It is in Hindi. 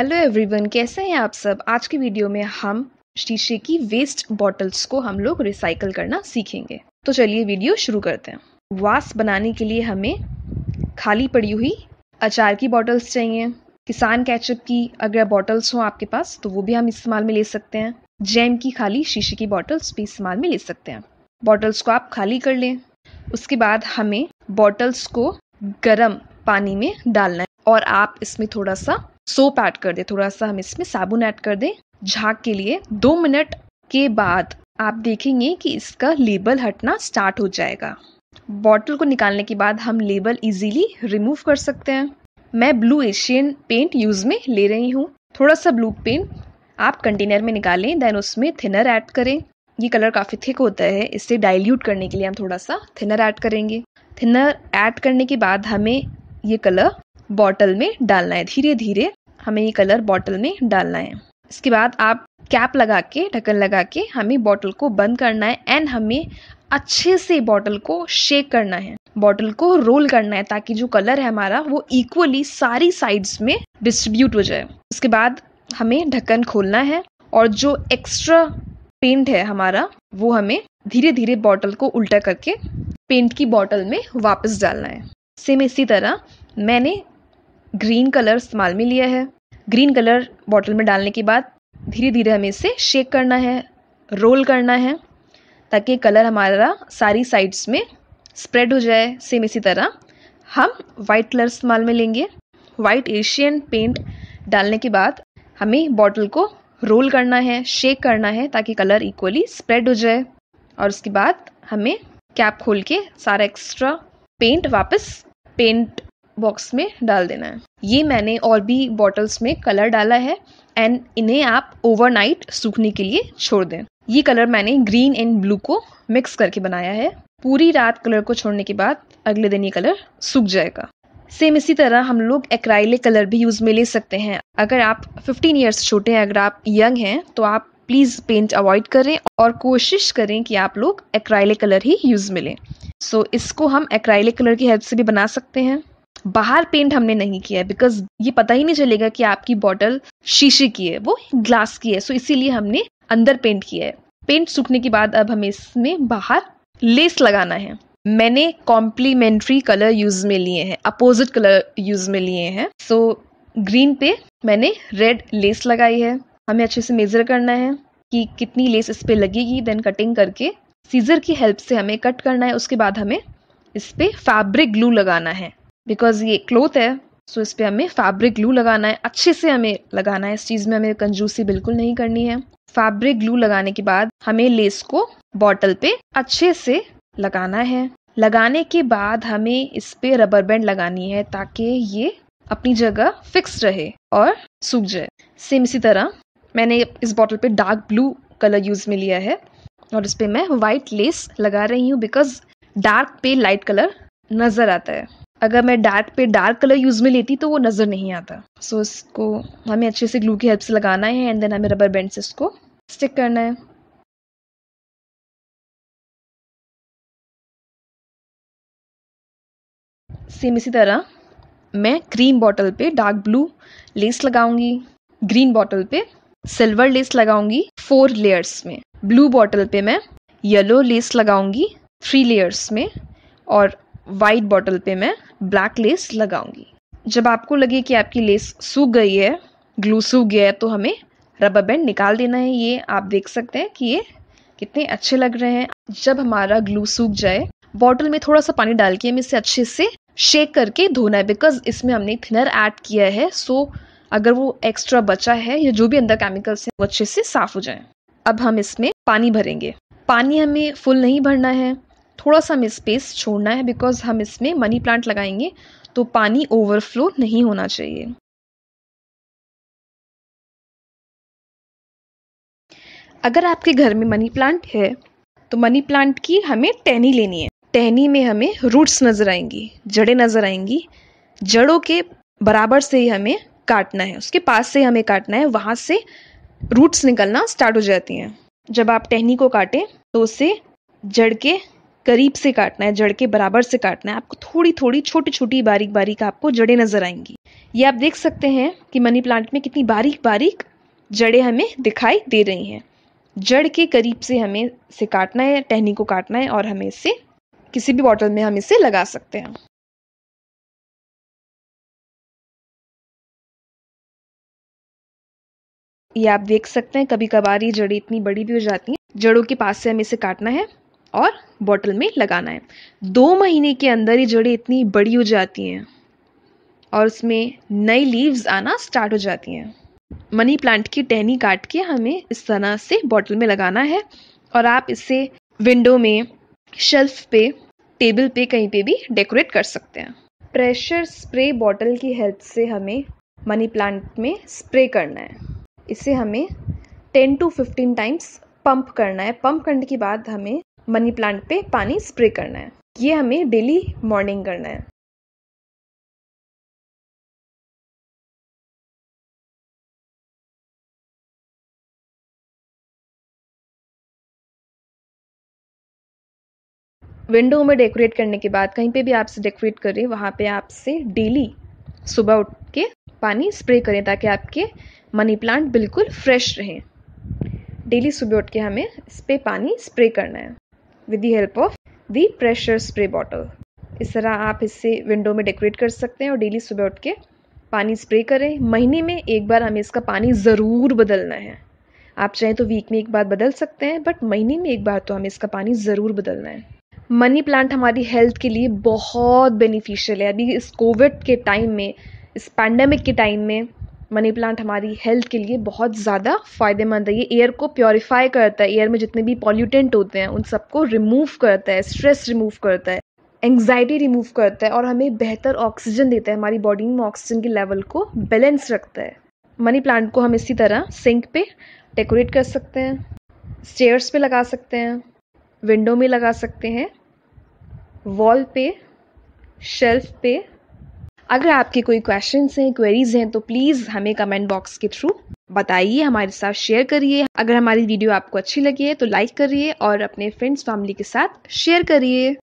हेलो एवरीवन कैसे हैं आप सब आज की वीडियो में हम शीशे की वेस्ट बॉटल्स को हम लोग रिसाइकल करना सीखेंगे तो चलिए वीडियो शुरू करते हैं वास बनाने के लिए हमें खाली पड़ी हुई अचार की बॉटल्स चाहिए किसान कैचअप की अगर बॉटल्स हों आपके पास तो वो भी हम इस्तेमाल में ले सकते हैं जैम की खाली शीशे की बॉटल्स भी इस्तेमाल में ले सकते हैं बॉटल्स को आप खाली कर लें उसके बाद हमें बॉटल्स को गर्म पानी में डालना और आप इसमें थोड़ा सा सोप ऐड कर दें थोड़ा सा हम इसमें साबुन ऐड कर दें झाग के लिए दो मिनट के बाद आप देखेंगे कि इसका लेबल हटना स्टार्ट हो जाएगा बॉटल को निकालने के बाद हम लेबल इजीली रिमूव कर सकते हैं मैं ब्लू एशियन पेंट यूज़ में ले रही हूँ थोड़ा सा ब्लू पेंट आप कंटेनर में निकालें देन उसमें थिनर ऐड करें ये कलर काफ़ी थिक होता है इसे डाइल्यूट करने के लिए हम थोड़ा सा थिनर ऐड करेंगे थिनर ऐड करने के बाद हमें ये कलर बॉटल में डालना है धीरे धीरे हमें ये कलर बॉटल में डालना है इसके बाद आप कैप लगा के ढक्कन लगा के हमें बॉटल को बंद करना है एंड हमें अच्छे से बॉटल को शेक करना है बॉटल को रोल करना है ताकि जो कलर है हमारा वो इक्वली सारी साइड्स में डिस्ट्रीब्यूट हो जाए उसके बाद हमें ढक्कन खोलना है और जो एक्स्ट्रा पेंट है हमारा वो हमें धीरे धीरे बॉटल को उल्टा करके पेंट की बॉटल में वापस डालना है सेम इसी तरह मैंने ग्रीन कलर इस्तेमाल में लिया है ग्रीन कलर बॉटल में डालने के बाद धीरे धीरे हमें इसे शेक करना है रोल करना है ताकि कलर हमारा सारी साइड्स में स्प्रेड हो जाए सेम इसी तरह हम वाइट कलर इस्तेमाल में लेंगे वाइट एशियन पेंट डालने के बाद हमें बॉटल को रोल करना है शेक करना है ताकि कलर इक्वली स्प्रेड हो जाए और उसके बाद हमें कैप खोल के सारा एक्स्ट्रा पेंट वापस पेंट बॉक्स में डाल देना है ये मैंने और भी बॉटल्स में कलर डाला है एंड इन्हें आप ओवरनाइट सूखने के लिए छोड़ दें ये कलर मैंने ग्रीन एंड ब्लू को मिक्स करके बनाया है पूरी रात कलर को छोड़ने के बाद अगले दिन ये कलर सूख जाएगा सेम इसी तरह हम लोग एक्राइलिक कलर भी यूज़ में ले सकते हैं अगर आप 15 इयर्स छोटे हैं अगर आप यंग हैं तो आप प्लीज़ पेंट अवॉइड करें और कोशिश करें कि आप लोग एक कलर ही यूज़ में लें सो so, इसको हम एक्राइलिक कलर की हेल्प से भी बना सकते हैं बाहर पेंट हमने नहीं किया है बिकॉज ये पता ही नहीं चलेगा कि आपकी बॉटल शीशे की है वो ग्लास की है सो so इसीलिए हमने अंदर पेंट किया है पेंट सूखने के बाद अब हमें इसमें बाहर लेस लगाना है मैंने कॉम्प्लीमेंट्री कलर यूज में लिए हैं अपोजिट कलर यूज में लिए हैं सो ग्रीन पे मैंने रेड लेस लगाई है हमें अच्छे से मेजर करना है कि कितनी लेस इस पर लगेगी देन कटिंग करके सीजर की हेल्प से हमें कट करना है उसके बाद हमें इस पर फैब्रिक ग्लू लगाना है बिकॉज ये क्लोथ है सो इस पर हमें फैब्रिक ग्लू लगाना है अच्छे से हमें लगाना है इस चीज़ में हमें कंजूसी बिल्कुल नहीं करनी है फैब्रिक ग्लू लगाने के बाद हमें लेस को बॉटल पे अच्छे से लगाना है लगाने के बाद हमें इस पे रबर बैंड लगानी है ताकि ये अपनी जगह फिक्स रहे और सूख जाए सेम इसी तरह मैंने इस बॉटल पे डार्क ब्लू कलर यूज़ में लिया है और इस पे मैं व्हाइट लेस लगा रही हूँ बिकॉज डार्क पे लाइट कलर नज़र आता है अगर मैं डार्क पे डार्क कलर यूज़ में लेती तो वो नज़र नहीं आता सो so, इसको हमें अच्छे से ग्लू की हेल्प से लगाना है एंड देन हमें रबर बैंड से इसको स्टिक करना है सेम इसी तरह मैं क्रीम बॉटल पे डार्क ब्लू लेस लगाऊंगी ग्रीन बॉटल पे सिल्वर लेस लगाऊंगी फोर लेयर्स में ब्लू बॉटल पे मैं येलो लेस लगाऊंगी थ्री लेयर्स में और वाइट बॉटल पे मैं ब्लैक लेस लगाऊंगी जब आपको लगे कि आपकी लेस सूख गई है ग्लू सूख गया है तो हमें रबर बैंड निकाल देना है ये आप देख सकते हैं कि ये कितने अच्छे लग रहे हैं जब हमारा ग्लू सूख जाए बॉटल में थोड़ा सा पानी डाल के हमें इसे अच्छे से शेक करके धोना है बिकॉज इसमें हमने थिनर ऐड किया है सो अगर वो एक्स्ट्रा बचा है या जो भी अंदर केमिकल्स हैं वो अच्छे से साफ हो जाए अब हम इसमें पानी भरेंगे पानी हमें फुल नहीं भरना है थोड़ा सा हमें स्पेस छोड़ना है बिकॉज हम इसमें मनी प्लांट लगाएंगे तो पानी ओवरफ्लो नहीं होना चाहिए अगर आपके घर में मनी प्लांट है तो मनी प्लांट की हमें टहनी लेनी है टहनी में हमें रूट्स नज़र आएंगी जड़ें नज़र आएंगी जड़ों के बराबर से ही हमें काटना है उसके पास से हमें काटना है वहां से रूट्स निकलना स्टार्ट हो जाती हैं जब आप टहनी को काटें तो उसे जड़ के करीब से काटना है जड़ के बराबर से काटना है आपको थोड़ी थोड़ी छोटी छोटी बारीक बारीक आपको जड़ें नज़र आएंगी ये आप देख सकते हैं कि मनी प्लांट में कितनी बारीक बारीक जड़ें हमें दिखाई दे रही हैं जड़ के करीब से हमें इसे काटना है टहनी को काटना है और हमें इसे किसी भी बॉटल में हम इसे लगा सकते हैं ये आप देख सकते हैं कभी कभार ये जड़ें इतनी बड़ी भी हो जाती हैं जड़ों के पास से हमें इसे काटना है और बॉटल में लगाना है दो महीने के अंदर ही जड़ें इतनी बड़ी हो जाती हैं और उसमें नई लीव्स आना स्टार्ट हो जाती हैं मनी प्लांट की टहनी काट के हमें इस तरह से बॉटल में लगाना है और आप इसे विंडो में शेल्फ पे टेबल पे कहीं पे भी डेकोरेट कर सकते हैं प्रेशर स्प्रे बॉटल की हेल्प से हमें मनी प्लांट में स्प्रे करना है इसे हमें ten to fifteen times pump करना है पंप करने के बाद हमें मनी प्लांट पे पानी स्प्रे करना है ये हमें डेली मॉर्निंग करना है विंडो में डेकोरेट करने के बाद कहीं पे भी आपसे डेकोरेट करें वहां पे आपसे डेली सुबह उठ के पानी स्प्रे करें ताकि आपके मनी प्लांट बिल्कुल फ्रेश रहें डेली सुबह उठ के हमें इस पर पानी स्प्रे करना है with the help of the pressure spray bottle इस तरह आप इससे विंडो में डेकोरेट कर सकते हैं और डेली सुबह उठ के पानी स्प्रे करें महीने में एक बार हमें इसका पानी ज़रूर बदलना है आप चाहें तो वीक में एक बार बदल सकते हैं बट महीने में एक बार तो हमें इसका पानी ज़रूर बदलना है मनी प्लांट हमारी हेल्थ के लिए बहुत बेनिफिशियल है अभी इस कोविड के टाइम में इस पैंडमिक के टाइम में मनी प्लांट हमारी हेल्थ के लिए बहुत ज़्यादा फ़ायदेमंद है ये एयर को प्योरीफाई करता है एयर में जितने भी पॉल्यूटेंट होते हैं उन सबको रिमूव करता है स्ट्रेस रिमूव करता है एंग्जाइटी रिमूव करता है और हमें बेहतर ऑक्सीजन देता है हमारी बॉडी में ऑक्सीजन के लेवल को बैलेंस रखता है मनी प्लांट को हम इसी तरह सिंक पे डेकोरेट कर सकते हैं स्टेयर्स पे लगा सकते हैं विंडो में लगा सकते हैं वॉल पे शेल्फ पे अगर आपके कोई क्वेश्चन हैं क्वेरीज हैं तो प्लीज़ हमें कमेंट बॉक्स के थ्रू बताइए हमारे साथ शेयर करिए अगर हमारी वीडियो आपको अच्छी लगी है तो लाइक करिए और अपने फ्रेंड्स फैमिली के साथ शेयर करिए